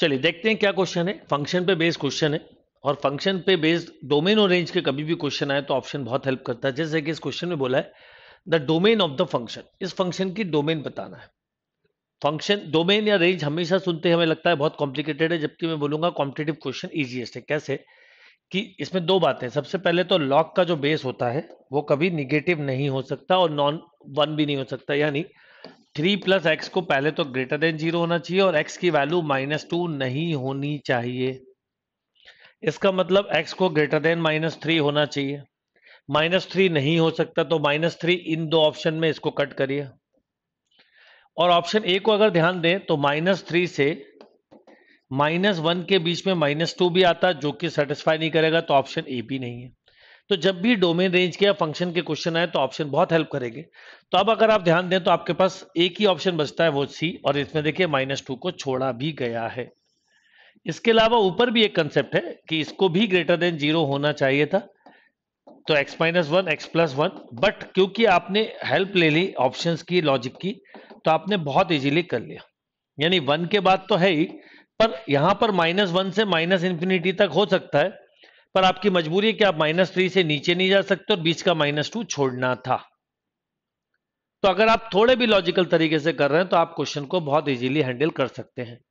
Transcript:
चलिए देखते हैं क्या क्वेश्चन है फंक्शन पे बेस्ड क्वेश्चन है और फंक्शन पे बेस्ड डोमेन और रेंज के कभी भी क्वेश्चन आए तो ऑप्शन बहुत हेल्प करता है जैसे कि इस क्वेश्चन में बोला है the domain of the function इस फंक्शन की डोमेन बताना है फंक्शन डोमेन या रेंज हमेशा सुनते हमें लगता है बहुत कॉम्प्लिकेटेड है जबकि मैं बोलूंगा कॉम्पिटेटिव क्वेश्चन ईजीएस्ट है कैसे कि इसमें दो बातें सबसे पहले तो लॉक का जो बेस होता है वो कभी निगेटिव नहीं हो सकता और नॉन वन भी नहीं हो सकता यानी थ्री प्लस एक्स को पहले तो ग्रेटर देन जीरो होना चाहिए और एक्स की वैल्यू माइनस टू नहीं होनी चाहिए इसका मतलब एक्स को ग्रेटर देन माइनस थ्री होना चाहिए माइनस थ्री नहीं हो सकता तो माइनस थ्री इन दो ऑप्शन में इसको कट करिए और ऑप्शन ए को अगर ध्यान दें तो माइनस थ्री से माइनस वन के बीच में माइनस टू भी आता जो कि सेटिस्फाई नहीं करेगा तो ऑप्शन ए भी नहीं है तो जब भी डोमेन रेंज के या फंक्शन के क्वेश्चन आए तो ऑप्शन बहुत हेल्प करेंगे तो अब अगर आप ध्यान दें तो आपके पास एक ही ऑप्शन बचता है वो सी और इसमें देखिए माइनस टू को छोड़ा भी गया है इसके अलावा ऊपर भी एक कंसेप्ट है कि इसको भी ग्रेटर देन जीरो होना चाहिए था तो x minus one x plus one but क्योंकि आपने हेल्प ले ली ऑप्शन की लॉजिक की तो आपने बहुत इजीली कर लिया यानी वन के बाद तो है ही पर यहां पर माइनस वन से माइनस इंफिनिटी तक हो सकता है पर आपकी मजबूरी है कि आप माइनस थ्री से नीचे नहीं जा सकते और बीच का माइनस टू छोड़ना था तो अगर आप थोड़े भी लॉजिकल तरीके से कर रहे हैं तो आप क्वेश्चन को बहुत इजीली हैंडल कर सकते हैं